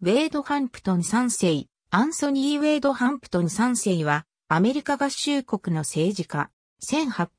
ウェイド・ハンプトン3世、アンソニー・ウェイド・ハンプトン3世は、アメリカ合衆国の政治家、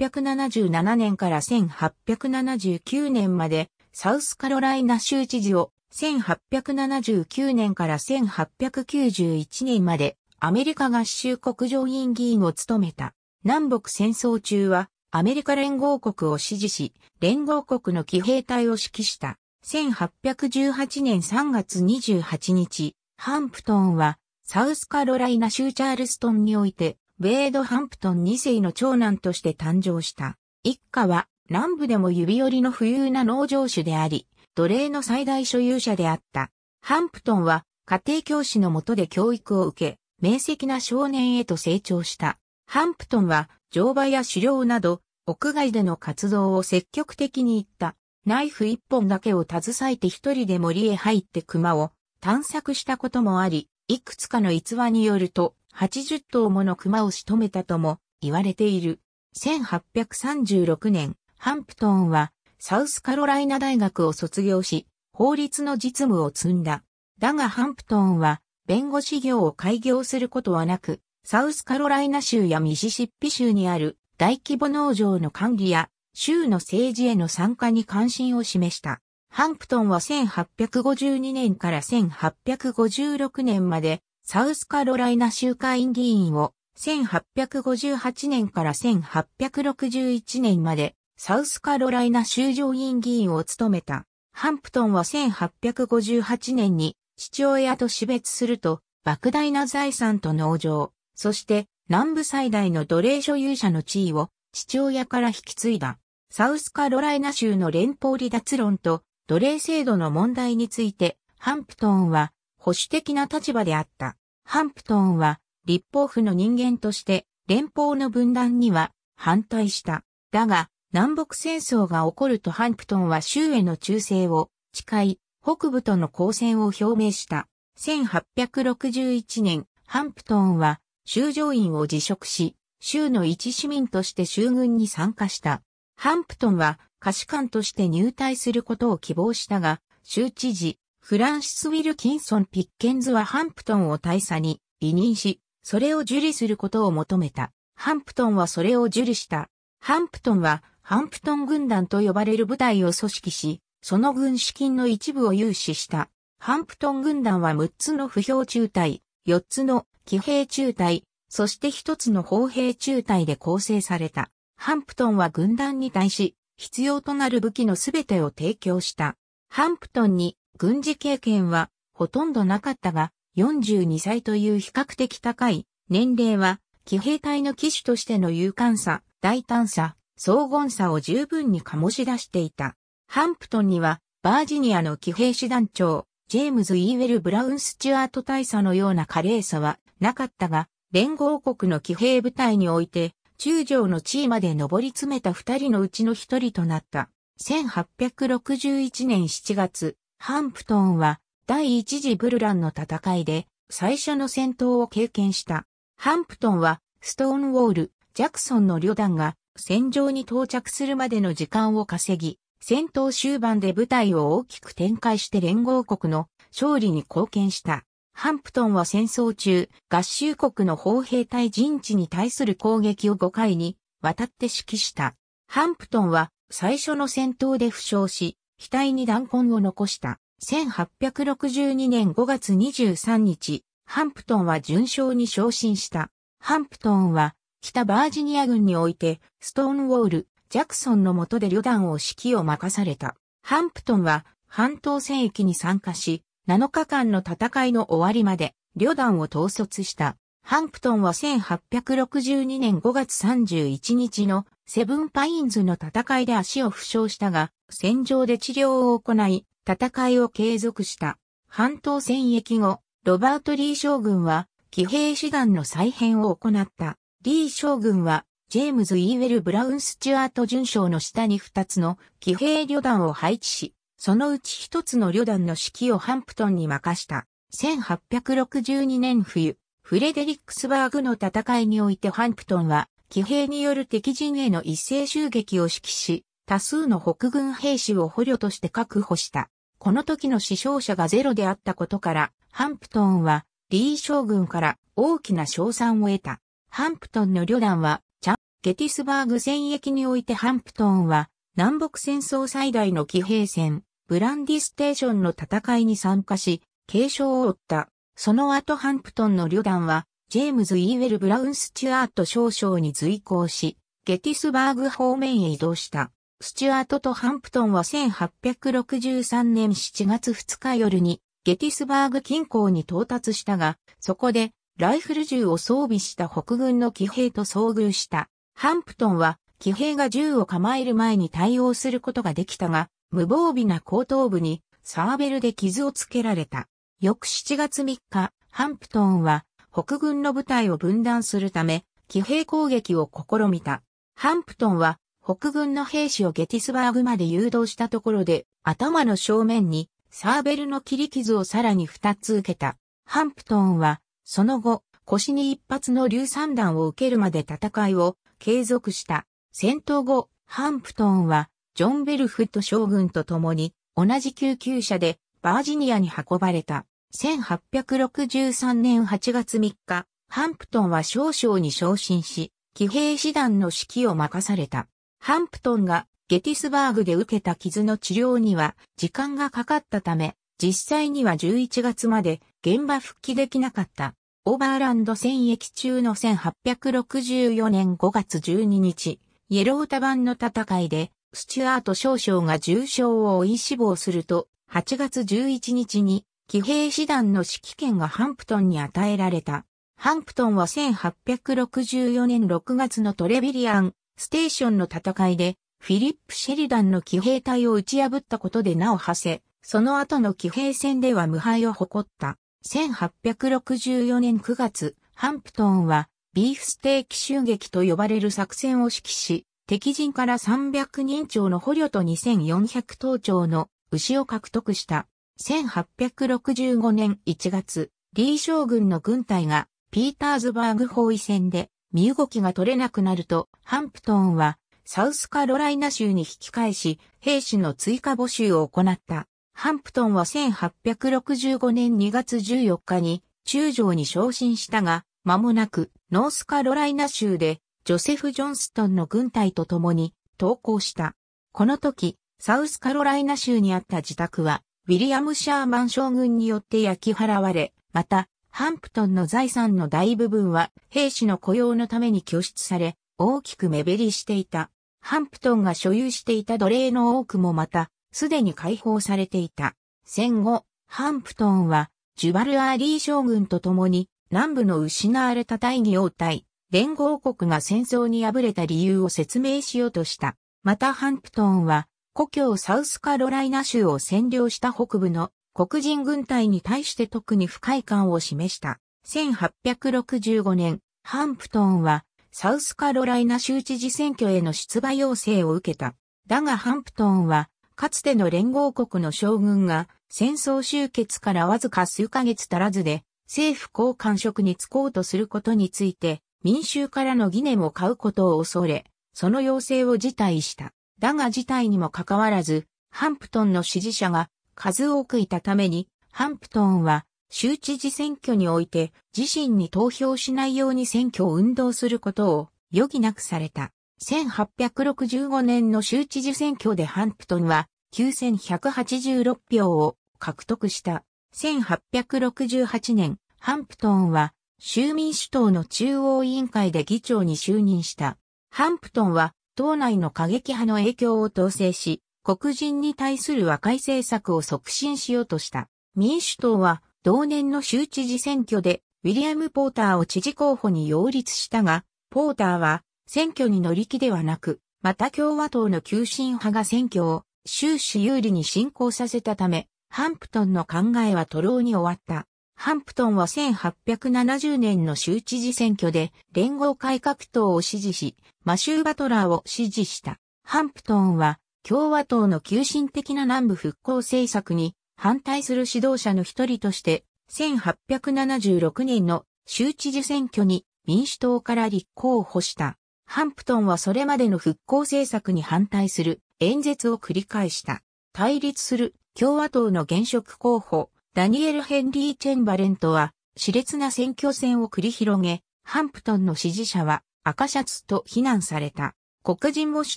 1877年から1879年まで、サウスカロライナ州知事を、1879年から1891年まで、アメリカ合衆国上院議員を務めた。南北戦争中は、アメリカ連合国を支持し、連合国の騎兵隊を指揮した。1818年3月28日、ハンプトンは、サウスカロライナ州チャールストンにおいて、ウェード・ハンプトン2世の長男として誕生した。一家は、南部でも指折りの富裕な農場主であり、奴隷の最大所有者であった。ハンプトンは、家庭教師の下で教育を受け、明晰な少年へと成長した。ハンプトンは、乗馬や狩猟など、屋外での活動を積極的に行った。ナイフ一本だけを携えて一人で森へ入って熊を探索したこともあり、いくつかの逸話によると、80頭もの熊を仕留めたとも言われている。1836年、ハンプトンはサウスカロライナ大学を卒業し、法律の実務を積んだ。だがハンプトンは弁護士業を開業することはなく、サウスカロライナ州やミシシッピ州にある大規模農場の管理や州の政治への参加に関心を示した。ハンプトンは1852年から1856年までサウスカロライナ州会議員を、1858年から1861年までサウスカロライナ州上院議員を務めた。ハンプトンは1858年に父親と死別すると、莫大な財産と農場、そして南部最大の奴隷所有者の地位を父親から引き継いだ。サウスカロライナ州の連邦離脱論と奴隷制度の問題について、ハンプトンは保守的な立場であった。ハンプトンは立法府の人間として連邦の分断には反対した。だが、南北戦争が起こるとハンプトンは州への忠誠を誓い、北部との交戦を表明した。1861年、ハンプトンは、州上院を辞職し、州の一市民として州軍に参加した。ハンプトンは歌手官として入隊することを希望したが、州知事、フランシス・ウィルキンソン・ピッケンズはハンプトンを大佐に委任し、それを受理することを求めた。ハンプトンはそれを受理した。ハンプトンは、ハンプトン軍団と呼ばれる部隊を組織し、その軍資金の一部を融資した。ハンプトン軍団は6つの不評中隊、4つの騎兵中隊、そして1つの砲兵中隊で構成された。ハンプトンは軍団に対し、必要となる武器のすべてを提供した。ハンプトンに軍事経験はほとんどなかったが、42歳という比較的高い年齢は、騎兵隊の騎手としての勇敢さ、大胆さ、荘厳さを十分に醸し出していた。ハンプトンには、バージニアの騎兵師団長、ジェームズ・イーウェル・ブラウン・スチュアート大佐のような華麗さはなかったが、連合国の騎兵部隊において中将の地位まで上り詰めた二人のうちの一人となった。1861年7月、ハンプトンは第一次ブルランの戦いで最初の戦闘を経験した。ハンプトンはストーンウォール、ジャクソンの旅団が戦場に到着するまでの時間を稼ぎ、戦闘終盤で部隊を大きく展開して連合国の勝利に貢献した。ハンプトンは戦争中、合衆国の砲兵隊陣地に対する攻撃を5回に渡って指揮した。ハンプトンは最初の戦闘で負傷し、額に弾痕を残した。1862年5月23日、ハンプトンは順勝に昇進した。ハンプトンは北バージニア軍においてストーンウォール、ジャクソンの下で旅団を指揮を任された。ハンプトンは半島戦役に参加し、7日間の戦いの終わりまで、旅団を統率した。ハンプトンは1862年5月31日のセブンパインズの戦いで足を負傷したが、戦場で治療を行い、戦いを継続した。半島戦役後、ロバート・リー将軍は、騎兵師団の再編を行った。リー将軍は、ジェームズ・イーウェル・ブラウン・スチュアート准将の下に2つの騎兵旅団を配置し、そのうち一つの旅団の指揮をハンプトンに任した。1862年冬、フレデリックスバーグの戦いにおいてハンプトンは、騎兵による敵陣への一斉襲撃を指揮し、多数の北軍兵士を捕虜として確保した。この時の死傷者がゼロであったことから、ハンプトンは、リー将軍から大きな賞賛を得た。ハンプトンの旅団は、チャン、ゲティスバーグ戦役においてハンプトンは、南北戦争最大の騎兵戦、ブランディステーションの戦いに参加し、軽傷を負った。その後ハンプトンの旅団は、ジェームズ・イーウェル・ブラウン・スチュアート少将に随行し、ゲティスバーグ方面へ移動した。スチュアートとハンプトンは1863年7月2日夜に、ゲティスバーグ近郊に到達したが、そこで、ライフル銃を装備した北軍の騎兵と遭遇した。ハンプトンは、騎兵が銃を構える前に対応することができたが、無防備な後頭部にサーベルで傷をつけられた。翌7月3日、ハンプトンは北軍の部隊を分断するため、騎兵攻撃を試みた。ハンプトンは北軍の兵士をゲティスバーグまで誘導したところで、頭の正面にサーベルの切り傷をさらに2つ受けた。ハンプトンは、その後、腰に一発の硫酸弾を受けるまで戦いを継続した。戦闘後、ハンプトンはジョン・ベルフット将軍と共に、同じ救急車でバージニアに運ばれた。1863年8月3日、ハンプトンは少将に昇進し、騎兵師団の指揮を任された。ハンプトンがゲティスバーグで受けた傷の治療には時間がかかったため、実際には11月まで現場復帰できなかった。オーバーランド戦役中の1864年5月12日、イエロータ版の戦いでスチュアート少将が重傷を負い死亡すると、8月11日に、騎兵師団の指揮権がハンプトンに与えられた。ハンプトンは1864年6月のトレビリアン、ステーションの戦いで、フィリップ・シェリダンの騎兵隊を打ち破ったことで名を馳せ、その後の騎兵戦では無敗を誇った。1864年9月、ハンプトンは、ビーフステーキ襲撃と呼ばれる作戦を指揮し、敵陣から300人超の捕虜と2400頭超の牛を獲得した。1865年1月、李将軍の軍隊がピーターズバーグ包囲戦で身動きが取れなくなると、ハンプトンはサウスカロライナ州に引き返し、兵士の追加募集を行った。ハンプトンは1865年2月14日に中将に昇進したが、間もなくノースカロライナ州でジョセフ・ジョンストンの軍隊と共に投降した。この時、サウスカロライナ州にあった自宅は、ウィリアム・シャーマン将軍によって焼き払われ、また、ハンプトンの財産の大部分は兵士の雇用のために拠出され、大きく目減りしていた。ハンプトンが所有していた奴隷の多くもまた、すでに解放されていた。戦後、ハンプトンは、ジュバルアーリー将軍と共に、南部の失われた大義をえ、連合国が戦争に敗れた理由を説明しようとした。またハンプトンは、故郷サウスカロライナ州を占領した北部の黒人軍隊に対して特に不快感を示した。1865年、ハンプトンは、サウスカロライナ州知事選挙への出馬要請を受けた。だがハンプトンは、かつての連合国の将軍が戦争終結からわずか数ヶ月足らずで政府高官職に就こうとすることについて民衆からの疑念を買うことを恐れ、その要請を辞退した。だが辞退にもかかわらず、ハンプトンの支持者が数多くいたために、ハンプトンは州知事選挙において自身に投票しないように選挙を運動することを余儀なくされた。1865年の州知事選挙でハンプトンは9186票を獲得した。1868年、ハンプトンは州民主党の中央委員会で議長に就任した。ハンプトンは、党内の過激派の影響を統制し、黒人に対する和解政策を促進しようとした。民主党は、同年の州知事選挙で、ウィリアム・ポーターを知事候補に擁立したが、ポーターは、選挙に乗り気ではなく、また共和党の急進派が選挙を、終始有利に進行させたため、ハンプトンの考えは徒労に終わった。ハンプトンは1870年の州知事選挙で連合改革党を支持し、マシュー・バトラーを支持した。ハンプトンは共和党の急進的な南部復興政策に反対する指導者の一人として、1876年の州知事選挙に民主党から立候補した。ハンプトンはそれまでの復興政策に反対する演説を繰り返した。対立する共和党の現職候補、ダニエル・ヘンリー・チェンバレントは、熾烈な選挙戦を繰り広げ、ハンプトンの支持者は赤シャツと非難された。黒人を主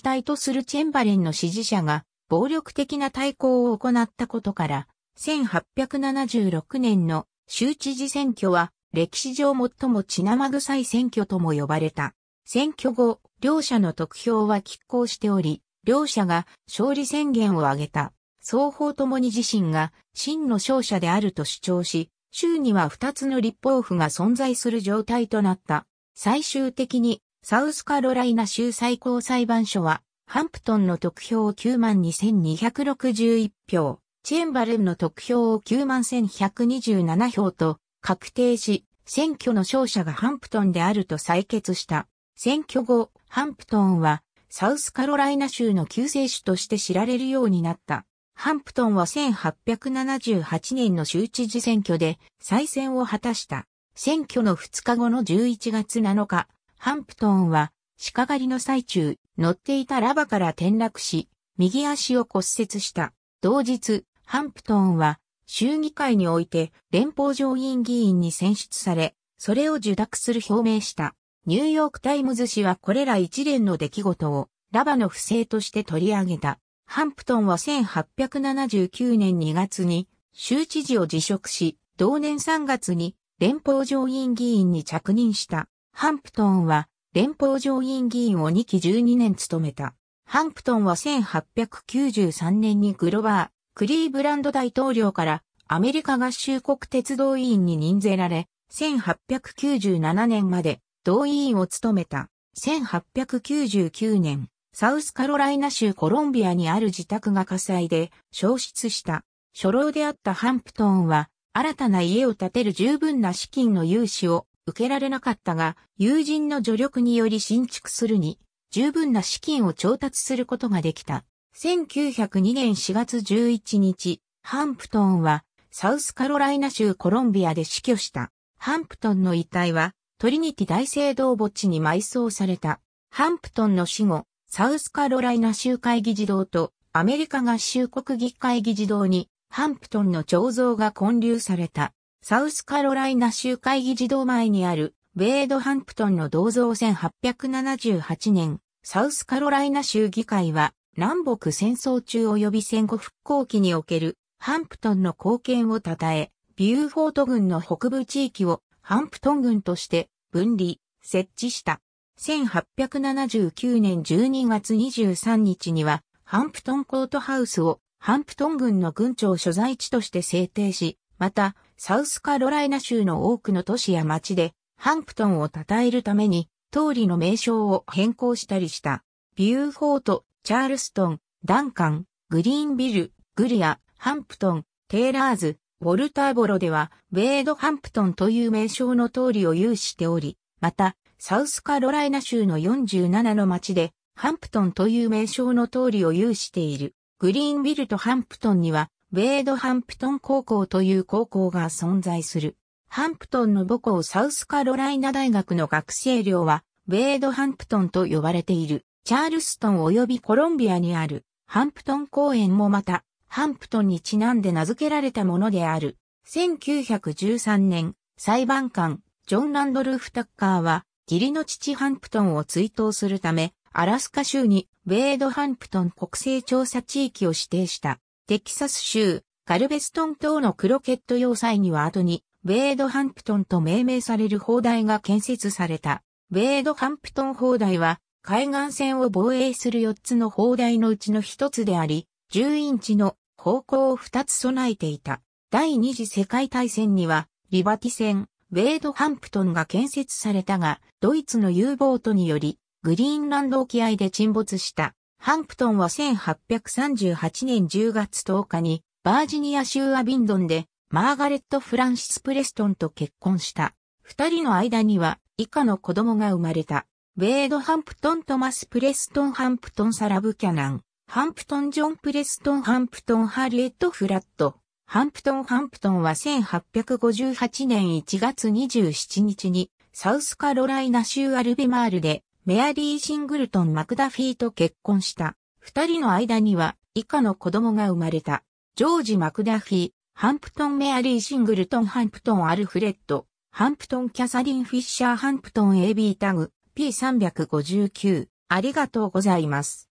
体とするチェンバレンの支持者が暴力的な対抗を行ったことから、1876年の州知事選挙は歴史上最も血生臭い選挙とも呼ばれた。選挙後、両者の得票は拮抗しており、両者が勝利宣言を挙げた。双方ともに自身が真の勝者であると主張し、州には二つの立法府が存在する状態となった。最終的に、サウスカロライナ州最高裁判所は、ハンプトンの得票を92,261票、チェンバレンの得票を91,127票と確定し、選挙の勝者がハンプトンであると採決した。選挙後、ハンプトンはサウスカロライナ州の救世主として知られるようになった。ハンプトンは1878年の州知事選挙で再選を果たした。選挙の2日後の11月7日、ハンプトンは鹿狩りの最中、乗っていたラバから転落し、右足を骨折した。同日、ハンプトンは州議会において連邦上院議員に選出され、それを受諾する表明した。ニューヨークタイムズ紙はこれら一連の出来事をラバの不正として取り上げた。ハンプトンは1879年2月に州知事を辞職し、同年3月に連邦上院議員に着任した。ハンプトンは連邦上院議員を2期12年務めた。ハンプトンは1893年にグロバー、クリーブランド大統領からアメリカ合衆国鉄道委員に任ぜられ、1897年まで同委員を務めた。1899年、サウスカロライナ州コロンビアにある自宅が火災で消失した。初老であったハンプトンは、新たな家を建てる十分な資金の融資を受けられなかったが、友人の助力により新築するに、十分な資金を調達することができた。1902年4月11日、ハンプトンは、サウスカロライナ州コロンビアで死去した。ハンプトンの遺体は、トリニティ大聖堂墓地に埋葬された。ハンプトンの死後、サウスカロライナ州会議事堂とアメリカ合衆国議会議事堂にハンプトンの彫像が建立されたサウスカロライナ州会議事堂前にあるベイド・ハンプトンの銅像1878年サウスカロライナ州議会は南北戦争中及び戦後復興期におけるハンプトンの貢献を称え、ビューフォート軍の北部地域をハンプトン軍として分離、設置した。1879年12月23日には、ハンプトンコートハウスをハンプトン郡の郡庁所在地として制定し、また、サウスカロライナ州の多くの都市や町で、ハンプトンを称えるために、通りの名称を変更したりした。ビューフォート、チャールストン、ダンカン、グリーンビル、グリア、ハンプトン、テイラーズ、ウォルターボロでは、ウェードハンプトンという名称の通りを有しており、また、サウスカロライナ州の47の町で、ハンプトンという名称の通りを有している。グリーンビルとハンプトンには、ウェードハンプトン高校という高校が存在する。ハンプトンの母校サウスカロライナ大学の学生寮は、ウェードハンプトンと呼ばれている。チャールストン及びコロンビアにある、ハンプトン公園もまた、ハンプトンにちなんで名付けられたものである。1913年、裁判官、ジョン・ランドルフ・タッカーは、義理の父ハンプトンを追悼するため、アラスカ州にベードハンプトン国勢調査地域を指定した。テキサス州、カルベストン島のクロケット要塞には後に、ベードハンプトンと命名される砲台が建設された。ベードハンプトン砲台は、海岸線を防衛する4つの砲台のうちの1つであり、10インチの方向を2つ備えていた。第二次世界大戦には、リバティ戦、ウェードハンプトンが建設されたが、ドイツの U ボートにより、グリーンランド沖合で沈没した。ハンプトンは1838年10月10日に、バージニア州アビンドンで、マーガレット・フランシス・プレストンと結婚した。二人の間には、以下の子供が生まれた。ウェード・ハンプトン・トマス・プレストン・ハンプトン・サラ・ブキャナン。ハンプトン・ジョン・プレストン・ハンプトン・ハリエット・フラット。ハンプトン・ハンプトンは1858年1月27日にサウスカロライナ州アルベマールでメアリー・シングルトン・マクダフィーと結婚した。二人の間には以下の子供が生まれた。ジョージ・マクダフィー、ハンプトン・メアリー・シングルトン・ハンプトン・アルフレッド、ハンプトン・キャサリン・フィッシャー・ハンプトン AB タグ P359。ありがとうございます。